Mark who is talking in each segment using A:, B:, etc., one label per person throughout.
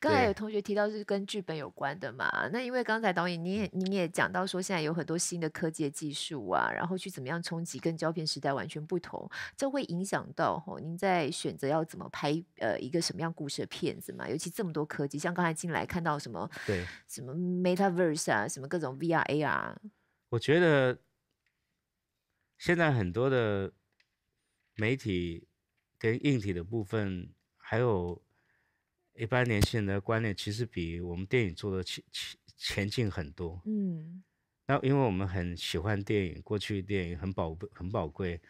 A: 刚才有同学提到是跟剧本有关的嘛？那因为刚才导演您您也讲到说，现在有很多新的科技技术啊，然后去怎么样冲击跟胶片时代完全不同，这会影响到哦，您在选择要怎么拍呃一个什么样故事的片子嘛？尤其这么多科技，像刚才进来看到什么对什么 MetaVerse 啊，什么各种 VR、AR。
B: 我觉得现在很多的媒体跟硬体的部分还有。一般年轻人的观念其实比我们电影做的前前前进很多。嗯，那因为我们很喜欢电影，过去电影很宝贵，很宝贵。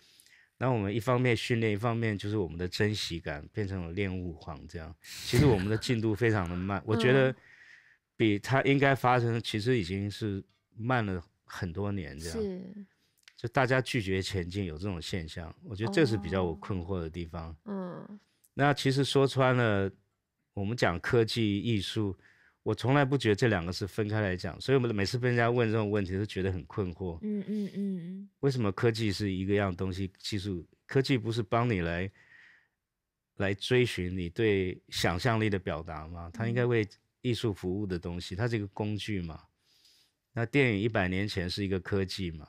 B: 那我们一方面训练，一方面就是我们的珍惜感变成了恋物狂这样。其实我们的进度非常的慢，我觉得比它应该发生其实已经是慢了很多年这样。是，就大家拒绝前进有这种现象，我觉得这是比较我困惑的地方。嗯，那其实说穿了。我们讲科技艺术，我从来不觉得这两个是分开来讲，所以我们每次被人家问这种问题，都觉得很困惑。嗯
A: 嗯嗯嗯，
B: 为什么科技是一个样东西？技术科技不是帮你来来追寻你对想象力的表达吗？它应该为艺术服务的东西，它是一个工具嘛？那电影一百年前是一个科技嘛？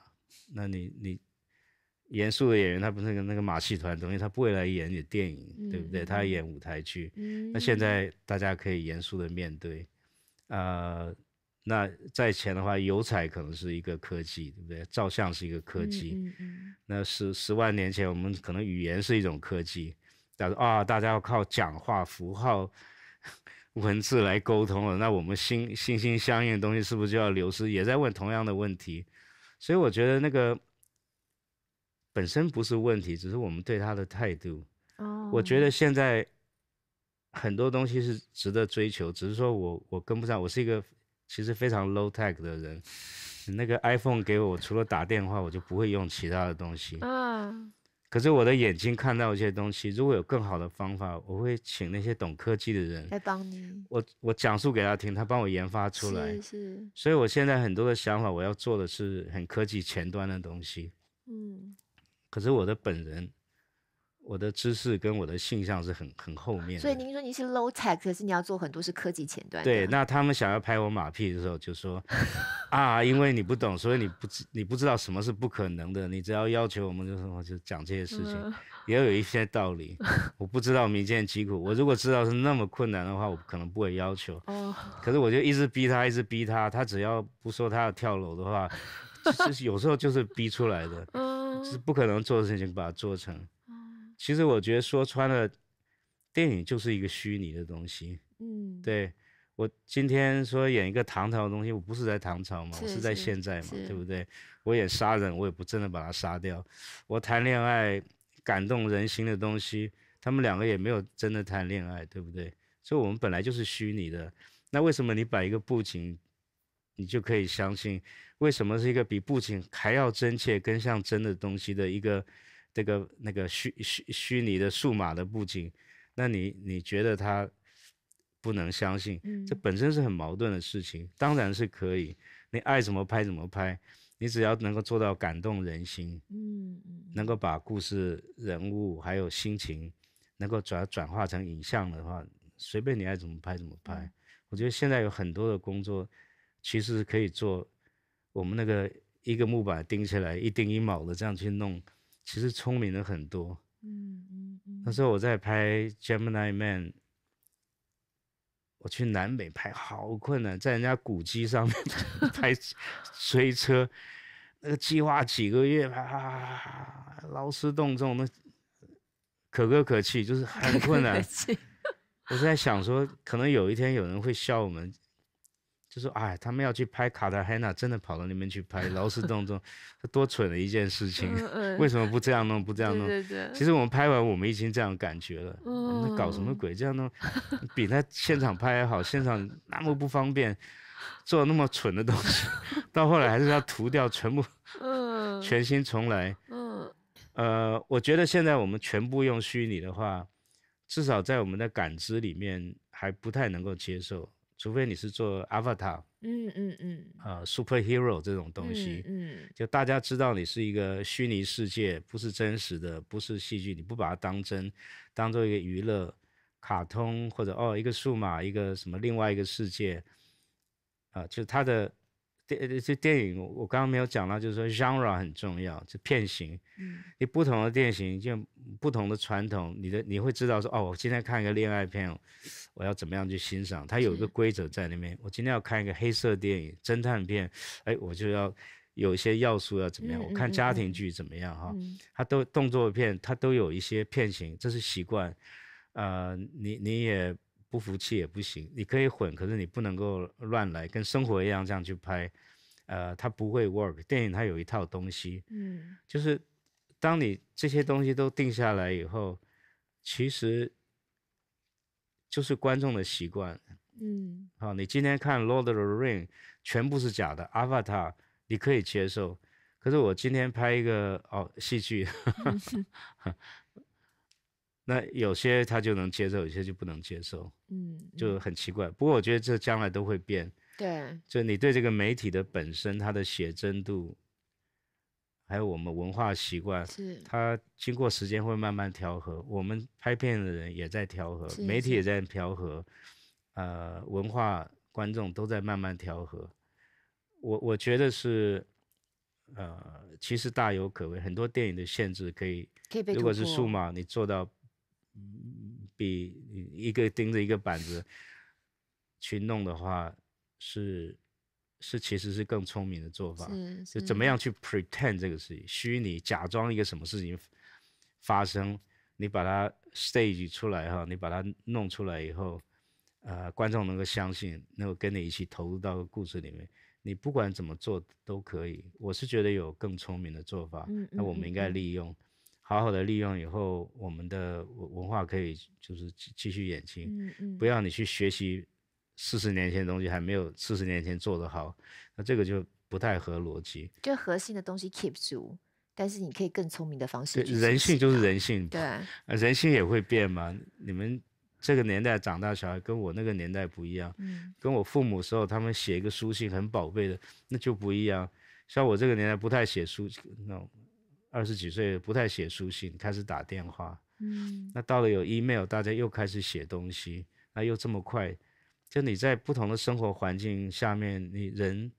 B: 那你你。严肃的演员，他不是那个马戏团东西，他不会来演你的电影，对不对？他要演舞台剧。那现在大家可以严肃的面对，呃，那在前的话，油彩可能是一个科技，对不对？照相是一个科技。那十十万年前，我们可能语言是一种科技。假如啊，大家要靠讲话、符号、文字来沟通了，那我们心心心相印的东西是不是就要流失？也在问同样的问题。所以我觉得那个。本身不是问题，只是我们对他的态度。哦，我觉得现在很多东西是值得追求，只是说我我跟不上，我是一个其实非常 low tech 的人。那个 iPhone 给我，除了打电话，我就不会用其他的东西。
A: 嗯，
B: 可是我的眼睛看到一些东西，如果有更好的方法，我会请那些懂科技的人来帮你。我我讲述给他听，他帮我研发出来。是。所以我现在很多的想法，我要做的是很科技前端的东西。嗯。可是我的本人，我的知识跟我的性象是很很后面。所以
A: 您说您是 low tech，可是你要做很多是科技前端。对，那
B: 他们想要拍我马屁的时候，就说 啊，因为你不懂，所以你不知你不知道什么是不可能的。你只要要求我们，就就讲这些事情，也有一些道理。我不知道民间疾苦，我如果知道是那么困难的话，我可能不会要求。哦。可是我就一直逼他，一直逼他，他只要不说他要跳楼的话，其实有时候就是逼出来的。是不可能做的事情把它做成。其实我觉得说穿了，电影就是一个虚拟的东西。嗯，对我今天说演一个唐朝的东西，我不是在唐朝嘛，我是在现在嘛，对不对？我演杀人，我也不真的把他杀掉。我谈恋爱，感动人心的东西，他们两个也没有真的谈恋爱，对不对？所以我们本来就是虚拟的。那为什么你把一个布景，你就可以相信？为什么是一个比布景还要真切、更像真的东西的一个这个那个虚虚虚拟的数码的布景？那你你觉得它不能相信？这本身是很矛盾的事情。当然是可以，你爱怎么拍怎么拍，你只要能够做到感动人心，嗯嗯，能够把故事、人物还有心情能够转转化成影像的话，随便你爱怎么拍怎么拍。我觉得现在有很多的工作其实可以做。我们那个一个木板钉起来，一钉一铆的这样去弄，其实聪明了很多。嗯嗯嗯。那时候我在拍《Gemini Man》，我去南美拍，好困难，在人家古迹上面 拍追车，那个计划几个月，哈哈哈劳师动众，那可歌可泣，就是很困难。我在想说，可能有一天有人会笑我们。就说哎，他们要去拍卡塔赫纳，真的跑到那边去拍，劳师 动众，这多蠢的一件事情！为什么不这样弄？不这样弄？其实我们拍完，我们已经这样感觉了。嗯，搞什么鬼？这样弄，比在现场拍还好。现场那么不方便，做那么蠢的东西，到后来还是要涂掉全部，全新重来。嗯，呃，我觉得现在我们全部用虚拟的话，至少在我们的感知里面还不太能够接受。除非你是做 Avatar，
A: 嗯嗯嗯，
B: 啊 Superhero 这种东西，嗯，就大家知道你是一个虚拟世界，不是真实的，不是戏剧，你不把它当真，当做一个娱乐，卡通或者哦一个数码一个什么另外一个世界，啊，就它的电这电影我刚刚没有讲到，就是说 Genre 很重要，就片型，嗯，你不同的电型就。不同的传统，你的你会知道说哦，我今天看一个恋爱片，我要怎么样去欣赏？它有一个规则在那边。我今天要看一个黑色电影、侦探片，哎，我就要有一些要素要怎么样？我看家庭剧怎么样哈？它都动作片，它都有一些片型，这是习惯。呃，你你也不服气也不行，你可以混，可是你不能够乱来，跟生活一样这样去拍，呃，它不会 work。电影它有一套东西，嗯，就是。当你这些东西都定下来以后，其实就是观众的习惯。嗯，好，你今天看《Lord of the Ring》全部是假的，《Avatar》你可以接受，可是我今天拍一个哦戏剧，那有些他就能接受，有些就不能接受。嗯，就很奇怪。不过我觉得这将来都会变。对。就你对这个媒体的本身，它的写真度。还有我们文化习惯，是它经过时间会慢慢调和。我们拍片的人也在调和，媒体也在调和，呃，文化观众都在慢慢调和。我我觉得是，呃，其实大有可为。很多电影的限制可以，如果是数码，你做到比一个盯着一个板子去弄的话，是。是，其实是更聪明的做法。是，就怎么样去 pretend 这个事情，虚拟假装一个什么事情发生，你把它 stage 出来哈，你把它弄出来以后，呃，观众能够相信，能够跟你一起投入到故事里面，你不管怎么做都可以。我是觉得有更聪明的做法，那我们应该利用，好好的利用以后，我们的文化可以就是继继续演进。嗯嗯。不要你去学习。四十年前的东西还没有四十年前做的好，那这个就不太合逻辑。
A: 就核心的东西 keep 住，但是你可以更聪明的方式。人
B: 性就是人性，对，人性也会变嘛。你们这个年代长大小孩跟我那个年代不一样，跟我父母时候他们写一个书信很宝贝的，那就不一样。像我这个年代不太写书那种，二十几岁不太写书信，开始打电话。嗯，那到了有 email，大家又开始写东西，那又这么快。就你在不同的生活环境下面，你人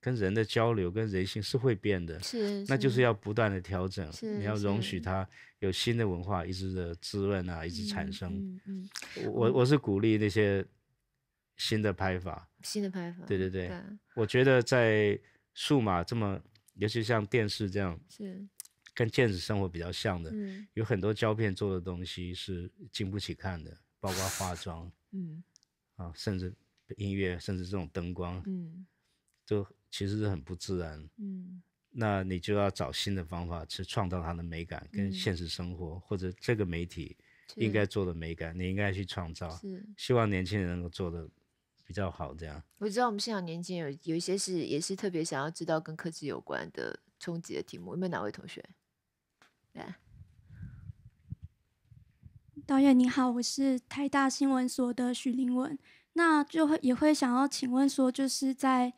B: 跟人的交流跟人性是会变的，是，那就是要不断的调整，你要容许它有新的文化，一直的滋润啊，一直产生。嗯嗯。我我是鼓励那些新的拍法，新
A: 的拍法。对对对。
B: 我觉得在数码这么，尤其像电视这样，是，跟电子生活比较像的，嗯，有很多胶片做的东西是经不起看的，包括化妆，嗯。啊，甚至音乐，甚至这种灯光，嗯，都其实是很不自然，嗯，那你就要找新的方法去创造它的美感，跟现实生活或者这个媒体应该做的美感，你应该去创造。是，希望年轻人能够做的比较好，这样。
A: 我知道我们现场年轻人有有一些是也是特别想要知道跟科技有关的冲击的题目，有没有哪位同学来？导演你好，我是台大新闻所的许林文，那就会也会想要请问说，就是在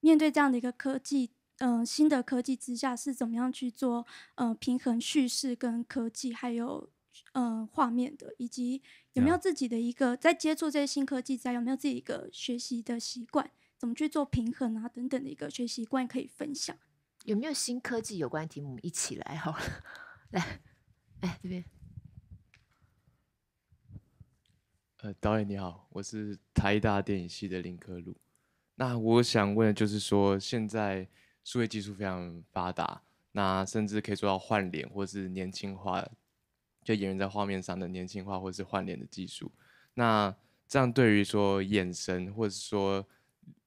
A: 面对这样的一个科技，嗯，新的科技之下是怎么样去做，嗯，平衡叙事跟科技还有，嗯，画面的，以及有没有自己的一个在接触这些新科技，在有没有自己一个学习的习惯，怎么去做平衡啊等等的一个学习惯可以分享，有没有新科技有关的题目一起来好了，来，哎这边。呃，导演你好，我是台大电影系的林科鲁。那我想问的就是说，现在数位技术非常发达，那甚至可以做到换脸或是年轻化，就演员在画面上的年轻化或是换脸的技术。那这样对于说眼神或者说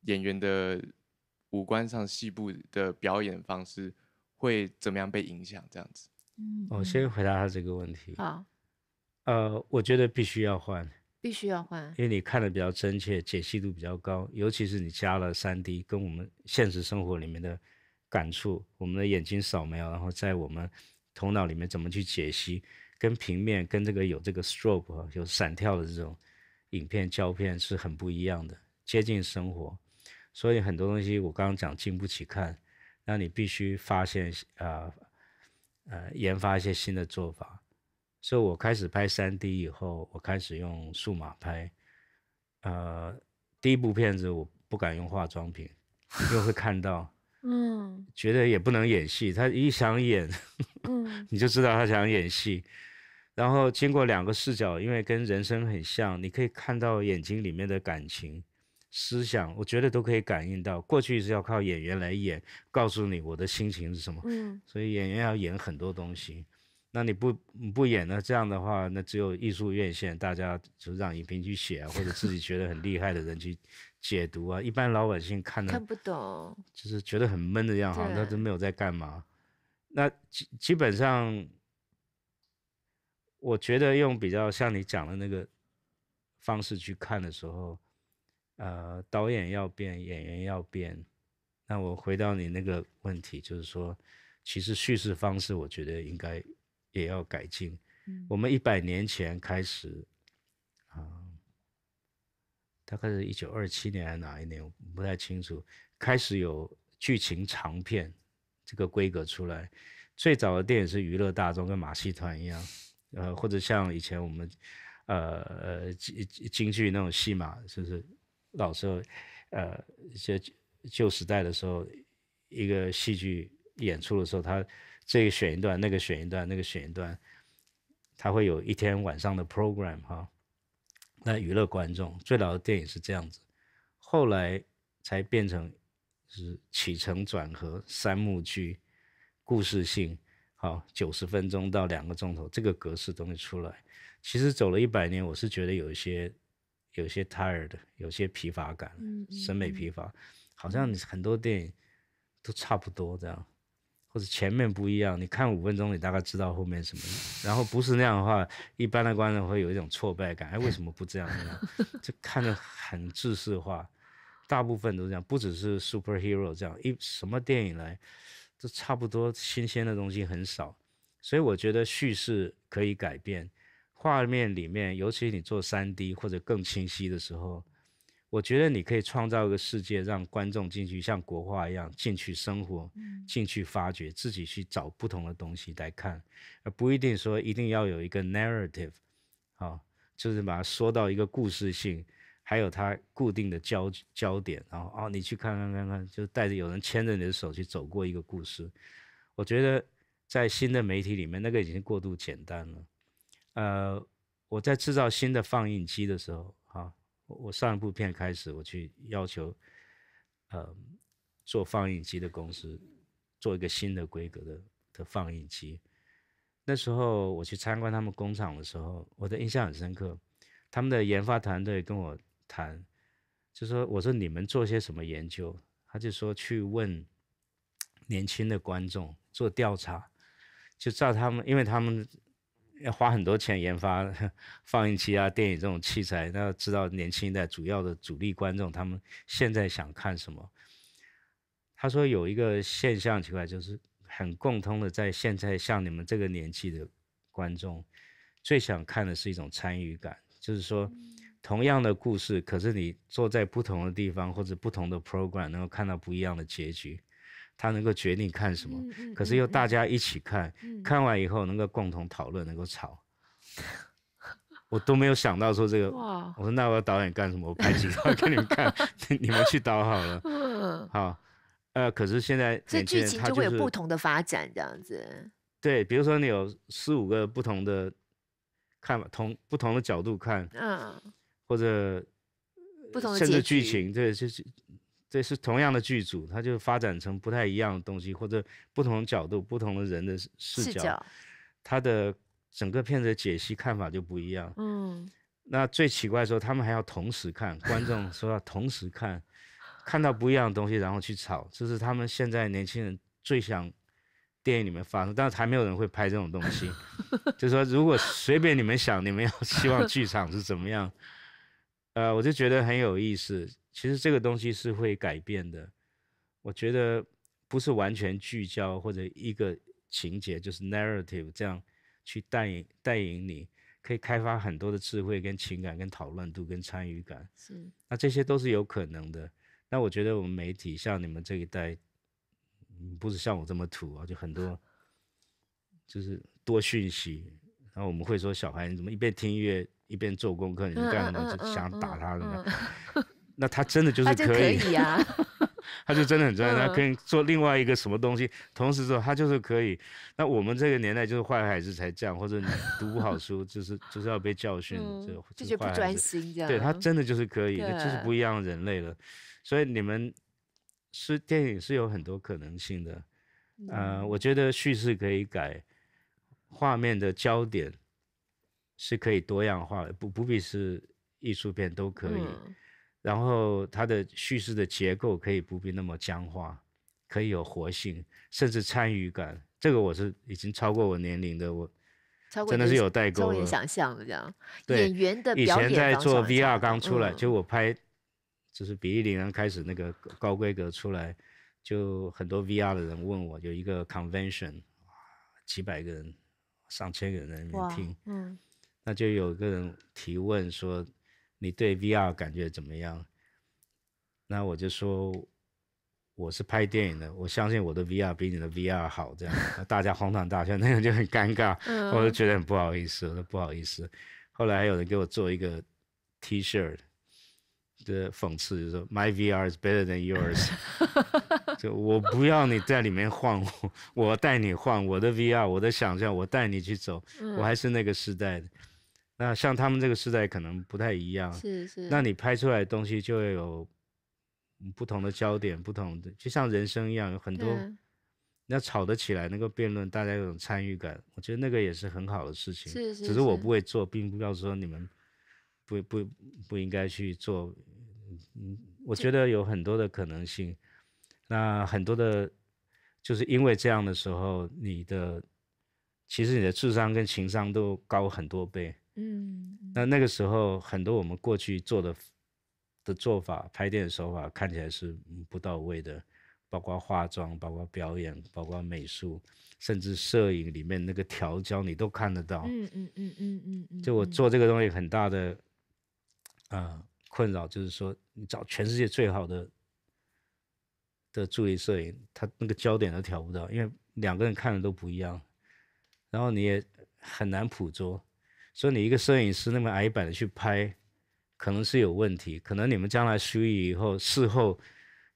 A: 演员的五官上细部的表演方式会怎么样被影响？这样子，
B: 嗯，我先回答他这个问题。好，呃，我觉得必须要换。
A: 必须要换，因
B: 为你看的比较真切，解析度比较高，尤其是你加了 3D，跟我们现实生活里面的感触，我们的眼睛扫描，然后在我们头脑里面怎么去解析，跟平面跟这个有这个 s t r o e 有闪跳的这种影片胶片是很不一样的，接近生活，所以很多东西我刚刚讲经不起看，那你必须发现啊呃研发一些新的做法。所以我开始拍三 D 以后，我开始用数码拍。呃，第一部片子我不敢用化妆品，又会看到，嗯，觉得也不能演戏。他一想演，嗯，你就知道他想演戏。然后经过两个视角，因为跟人生很像，你可以看到眼睛里面的感情、思想，我觉得都可以感应到。过去是要靠演员来演，告诉你我的心情是什么。嗯，所以演员要演很多东西。那你不不演呢？这样的话，那只有艺术院线，大家就让影评去写，或者自己觉得很厉害的人去解读啊。一般老百姓看的看不
A: 懂，
B: 就是觉得很闷的样子，好像他都没有在干嘛。那基基本上，我觉得用比较像你讲的那个方式去看的时候，呃，导演要变，演员要变。那我回到你那个问题，就是说，其实叙事方式，我觉得应该。也要改进。我们一百年前开始啊，大概是一九二七年还是哪一年，我不太清楚。开始有剧情长片这个规格出来，最早的电影是娱乐大众，跟马戏团一样，呃，或者像以前我们，呃呃京京剧那种戏码，就是老时候，呃，一些旧时代的时候，一个戏剧演出的时候，他。这个选一段，那个选一段，那个选一段，他会有一天晚上的 program 哈，来娱乐观众。最老的电影是这样子，后来才变成是起承转合三幕剧，故事性，好九十分钟到两个钟头这个格式东西出来。其实走了一百年，我是觉得有一些有些 tired，有些疲乏感，审美疲乏，好像很多电影都差不多这样。或者前面不一样，你看五分钟，你大概知道后面什么。然后不是那样的话，一般的观众会有一种挫败感。哎，为什么不这样呢？就看着很制式化，大部分都这样，不只是 superhero 这样一什么电影来，都差不多新鲜的东西很少。所以我觉得叙事可以改变画面里面，尤其你做 3D 或者更清晰的时候。我觉得你可以创造一个世界，让观众进去，像国画一样进去生活，进去发掘自己去找不同的东西来看，而不一定说一定要有一个 narrative，啊，就是把它说到一个故事性，还有它固定的焦焦点，然后哦，你去看看看看，就是带着有人牵着你的手去走过一个故事。我觉得在新的媒体里面，那个已经过度简单了。呃，我在制造新的放映机的时候。我上一部片开始，我去要求，呃，做放映机的公司做一个新的规格的的放映机。那时候我去参观他们工厂的时候，我的印象很深刻。他们的研发团队跟我谈，就说：“我说你们做些什么研究？”他就说：“去问年轻的观众，做调查，就照他们，因为他们。”要花很多钱研发 放映机啊、电影这种器材。那知道年轻一代主要的主力观众，他们现在想看什么？他说有一个现象奇怪，就是很共通的，在现在像你们这个年纪的观众，最想看的是一种参与感，就是说，同样的故事，可是你坐在不同的地方或者不同的 program，能够看到不一样的结局。他能够决定看什么，可是又大家一起看，看完以后能够共同讨论，能够吵，我都没有想到说这个。我说那我要导演干什么？我拍几张给你们看，你们去导好了。好，呃，可是现在这剧情就有不同
A: 的发展，这样子。
B: 对，比如说你有四五个不同的看法，同不同的角度看，嗯，或者
A: 不同的甚至剧
B: 情，对，就是。这是同样的剧组，它就发展成不太一样的东西，或者不同角度、不同的人的视角，它的整个片子解析看法就不一样。嗯，那最奇怪的时候，他们还要同时看，观众说要同时看，看到不一样的东西，然后去炒，这是他们现在年轻人最想电影里面发生，但是还没有人会拍这种东西。就说如果随便你们想，你们要 希望剧场是怎么样，呃，我就觉得很有意思。其实这个东西是会改变的，我觉得不是完全聚焦或者一个情节，就是 narrative 这样去带引带引你，可以开发很多的智慧跟情感跟讨论度跟参与感。是，那这些都是有可能的。那我觉得我们媒体像你们这一代，嗯，不是像我这么土啊，就很多 就是多讯息。然后我们会说，小孩你怎么一边听音乐一边做功课？你是干什么？就想打他吗？那他真的就是可以，他就真的很专业，他可以做另外一个什么东西，同时做他就是可以。那我们这个年代就是坏孩子才这样，或者你读不好书就是就是要被教训，就不专心这样。对他真的就是可以，就是不一样的人类了。所以你们是电影是有很多可能性的。呃，我觉得叙事可以改，画面的焦点是可以多样化，不不必是艺术片都可以。然后它的叙事的结构可以不必那么僵化，可以有活性，甚至参与感。这个我是已经超过我年龄的，我
A: 真的是有代沟。难以想象这样演员的以前在做 VR 刚出来，就
B: 我拍就是《比翼力》零开始那个高规格出来，就很多 VR 的人问我，有一个 Convention，几百个人，上千个人在那边听，嗯，那就有一个人提问说。你对 VR 感觉怎么样？那我就说我是拍电影的，我相信我的 VR 比你的 VR 好。这样大家哄堂大笑，那样就很尴尬。我就觉得很不好意思，我说不好意思。后来还有人给我做一个 T 恤的讽刺，就说 My VR is better than yours。就我不要你在里面晃，我带你晃我的 VR，我的想象，我带你去走。我还是那个时代的。那像他们这个时代可能不太一样，是是。那你拍出来的东西就会有不同的焦点，不同的，就像人生一样，有很多要吵得起来能够辩论，大家有种参与感，我觉得那个也是很好的事情。是是。只是我不会做，并不要说你们不不不应该去做。嗯，我觉得有很多的可能性。那很多的，就是因为这样的时候，你的其实你的智商跟情商都高很多倍。嗯，那那个时候很多我们过去做的的做法、拍电影手法看起来是不到位的，包括化妆、包括表演、包括美术，甚至摄影里面那个调焦你都看得到。嗯
A: 嗯嗯嗯
B: 嗯嗯。就我做这个东西很大的啊困扰，就是说你找全世界最好的的助理摄影，他那个焦点都调不到，因为两个人看的都不一样，然后你也很难捕捉。所以你一个摄影师那么矮板的去拍，可能是有问题。可能你们将来虚拟以后，事后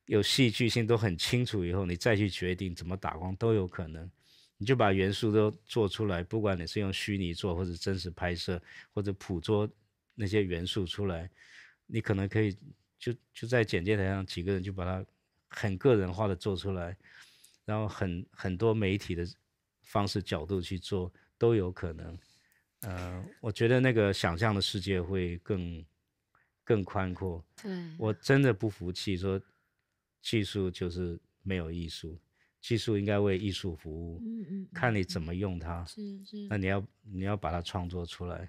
B: 有戏剧性都很清楚以后，你再去决定怎么打光都有可能。你就把元素都做出来，不管你是用虚拟做，或者真实拍摄，或者捕捉那些元素出来，你可能可以就就在简介台上几个人就把它很个人化的做出来，然后很很多媒体的方式角度去做都有可能。呃，我觉得那个想象的世界会更更宽阔。对，我真的不服气，说技术就是没有艺术，技术应该为艺术服务。嗯嗯，看你怎么用它。是是，那你要你要把它创作出来。